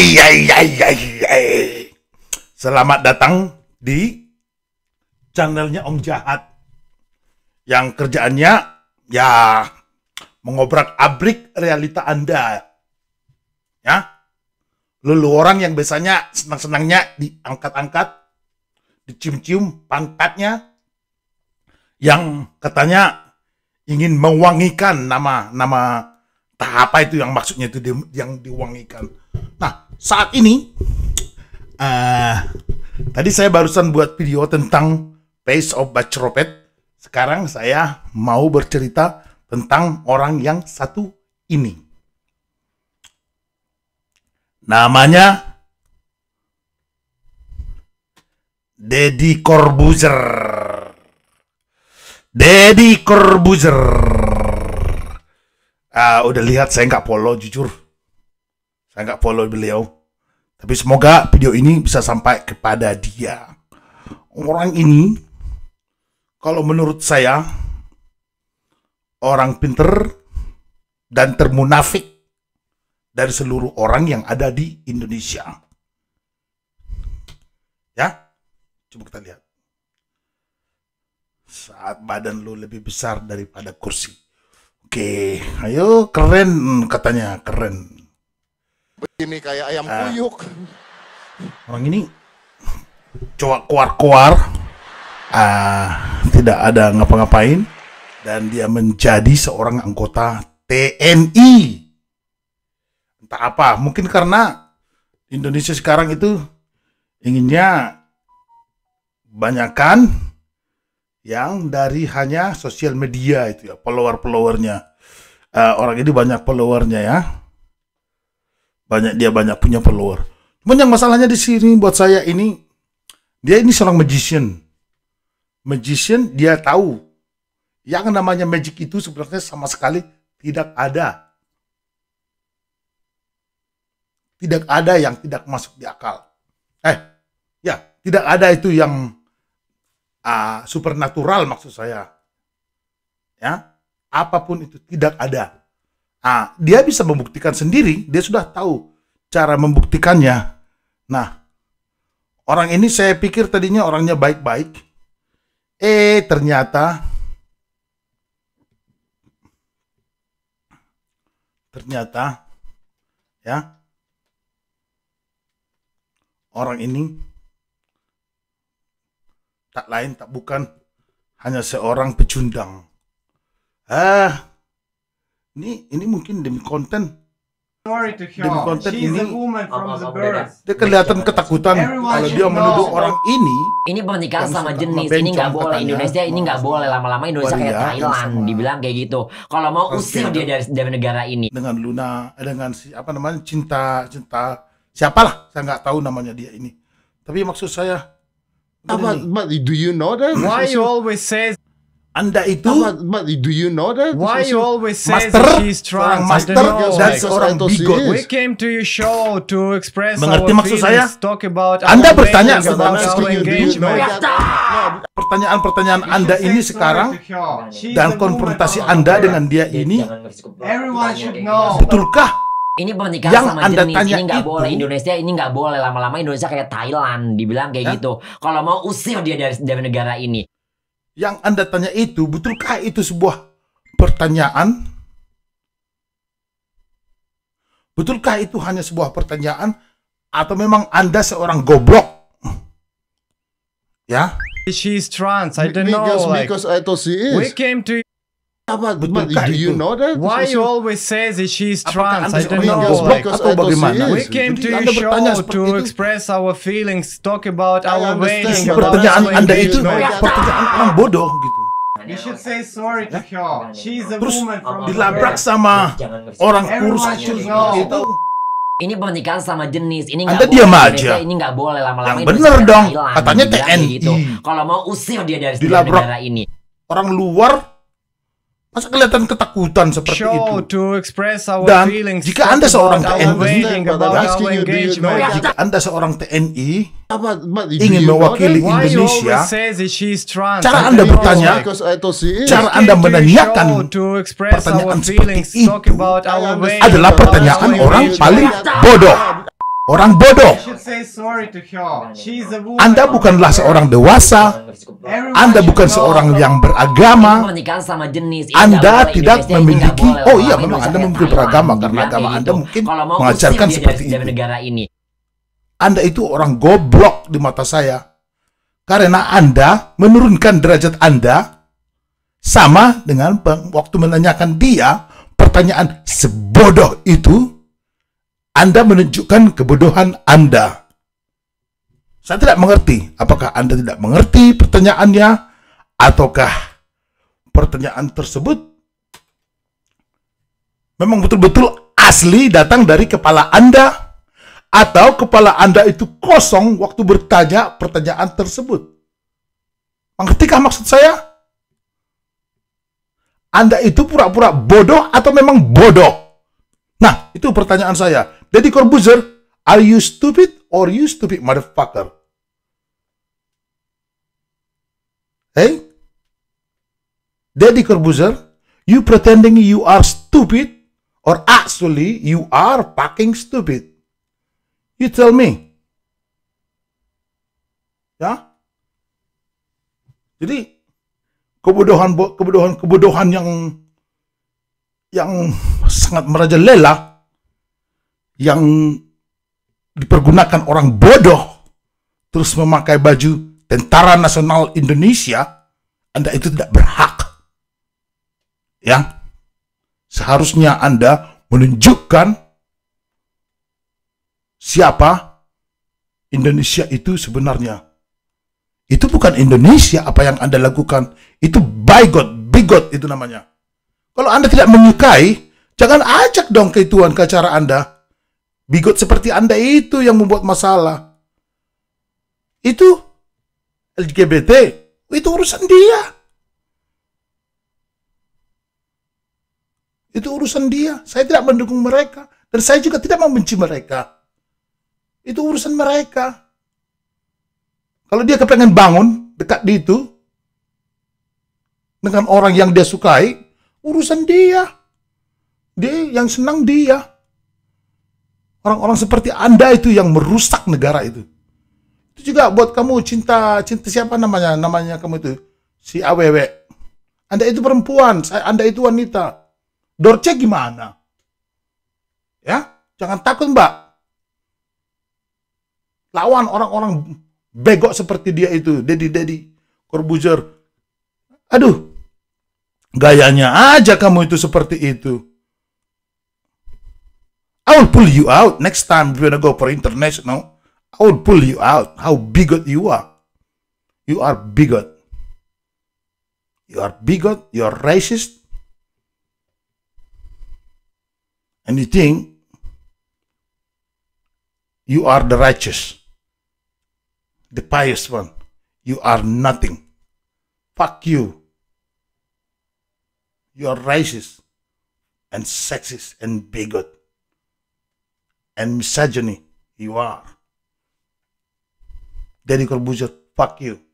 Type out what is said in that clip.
Hai, hai, hai, hai, hai. Selamat datang di channelnya Om Jahat yang kerjaannya ya mengobrak abrik realita Anda. Ya, lalu orang yang biasanya senang-senangnya diangkat-angkat, dicium-cium pangkatnya, yang katanya ingin mewangikan nama-nama tahap apa itu yang maksudnya itu di, yang diwangikan. Nah, saat ini uh, tadi saya barusan buat video tentang face of Bacropet. Sekarang saya mau bercerita tentang orang yang satu ini. Namanya Dedi Corbuzier. Dedi Corbuzier uh, udah lihat saya nggak follow jujur saya nggak follow beliau tapi semoga video ini bisa sampai kepada dia orang ini kalau menurut saya orang pinter dan termunafik dari seluruh orang yang ada di Indonesia ya coba kita lihat saat badan lu lebih besar daripada kursi Oke, ayo keren katanya keren. Begini kayak ayam uh, kuyuk. Orang ini coba kuar-kuar, ah, tidak ada ngapa-ngapain dan dia menjadi seorang anggota TNI. Entah apa, mungkin karena Indonesia sekarang itu inginnya banyakkan yang dari hanya sosial media itu ya follower followernya uh, eh, orang ini banyak followernya ya banyak dia banyak punya follower cuman yang masalahnya di sini buat saya ini dia ini seorang magician magician dia tahu yang namanya magic itu sebenarnya sama sekali tidak ada tidak ada yang tidak masuk di akal eh ya tidak ada itu yang uh, supernatural maksud saya. Ya, apapun itu tidak ada. Nah, dia bisa membuktikan sendiri, dia sudah tahu cara membuktikannya. Nah, orang ini saya pikir tadinya orangnya baik-baik. Eh, ternyata ternyata ya orang ini tak lain tak bukan hanya seorang pecundang. Ah, ini ini mungkin demi konten. Demi konten She's ini, dia kelihatan ketakutan kalau dia menuduh orang ini. Ini pernikahan sama jenis, ini nggak boleh katanya. Indonesia, ini nggak boleh lama-lama Indonesia kayak Thailand, dibilang kayak gitu. Kalau mau usir dia dari, dari negara ini. Dengan Luna, eh, dengan si apa namanya cinta cinta siapalah saya nggak tahu namanya dia ini. Tapi maksud saya apa? But, but do you know that? Why you always say anda itu ah, but, but do you know that? Why you always say master, she's trans? Master, dan orang bigot. We came to your show to express Mengerti our maksud saya? Talk about anda bertanya Pertanyaan-pertanyaan Anda ini sekarang dan konfrontasi Anda dengan dia ini betulkah ini pernikahan yang sama anda jenis tanya ini nggak boleh Indonesia ini nggak boleh lama-lama Indonesia kayak Thailand dibilang kayak ya? gitu kalau mau usir dia dari, dari negara ini yang anda tanya itu betulkah itu sebuah pertanyaan betulkah itu hanya sebuah pertanyaan atau memang anda seorang goblok ya she's trans I don't know because, like, because I thought she is we came to apa, but, but do you know that? Why you always say that she is trans? I don't know. Like, atau bagaimana? We came to your show to express our feelings, talk about our ways. Pertanyaan Anda itu pertanyaan orang bodoh gitu. You should say sorry to her. She's a Terus woman from dilabrak sama orang kurus itu. Ini pernikahan sama jenis, ini nggak boleh. diam aja. Ini nggak boleh lama-lama. Yang bener dong, katanya TNI. Gitu. Kalau mau usir dia dari negara ini. Orang luar Masa kelihatan ketakutan seperti Show itu? To express our Dan feelings, jika Anda seorang TNI, jika Anda seorang TNI ingin mewakili Indonesia, cara Anda bertanya, cara Anda menanyakan pertanyaan seperti itu adalah pertanyaan orang paling bodoh orang bodoh. Anda bukanlah seorang dewasa. Anda bukan seorang yang beragama. Anda tidak memiliki. Oh iya, memang Anda memiliki beragama karena agama Anda mungkin mengajarkan seperti ini. Anda itu orang goblok di mata saya. Karena Anda menurunkan derajat Anda sama dengan waktu menanyakan dia pertanyaan sebodoh itu anda menunjukkan kebodohan Anda. Saya tidak mengerti apakah Anda tidak mengerti pertanyaannya ataukah pertanyaan tersebut memang betul-betul asli datang dari kepala Anda atau kepala Anda itu kosong waktu bertanya pertanyaan tersebut. Mengertikah maksud saya? Anda itu pura-pura bodoh atau memang bodoh? Nah, itu pertanyaan saya. Deddy Corbuzier, are you stupid or you stupid motherfucker? Hey? Deddy Corbuzier, you pretending you are stupid or actually you are fucking stupid? You tell me. Ya? Jadi kebodohan kebodohan kebodohan yang yang sangat merajalela yang dipergunakan orang bodoh terus memakai baju Tentara Nasional Indonesia, Anda itu tidak berhak. Ya. Seharusnya Anda menunjukkan siapa Indonesia itu sebenarnya. Itu bukan Indonesia apa yang Anda lakukan. Itu bigot, bigot itu namanya. Kalau Anda tidak menyukai, jangan ajak dong ke tuan ke acara Anda. Bigot seperti Anda itu yang membuat masalah. Itu LGBT, itu urusan dia. Itu urusan dia. Saya tidak mendukung mereka. Dan saya juga tidak membenci mereka. Itu urusan mereka. Kalau dia kepengen bangun dekat di itu, dengan orang yang dia sukai, urusan dia. Dia yang senang dia. Orang-orang seperti Anda itu yang merusak negara itu. Itu juga buat kamu cinta cinta siapa namanya? Namanya kamu itu si AWW. Anda itu perempuan, saya Anda itu wanita. Dorce gimana? Ya, jangan takut, Mbak. Lawan orang-orang begok seperti dia itu, Dedi Dedi korbuzer, Aduh, gayanya aja kamu itu seperti itu. I will pull you out next time we're going to go for international. I will pull you out. How bigot you are. You are bigot. You are bigot. You are racist. And you think you are the righteous, the pious one. You are nothing. Fuck you. You are racist and sexist and bigot and misogyny you are. Deddy Corbuzier, fuck you.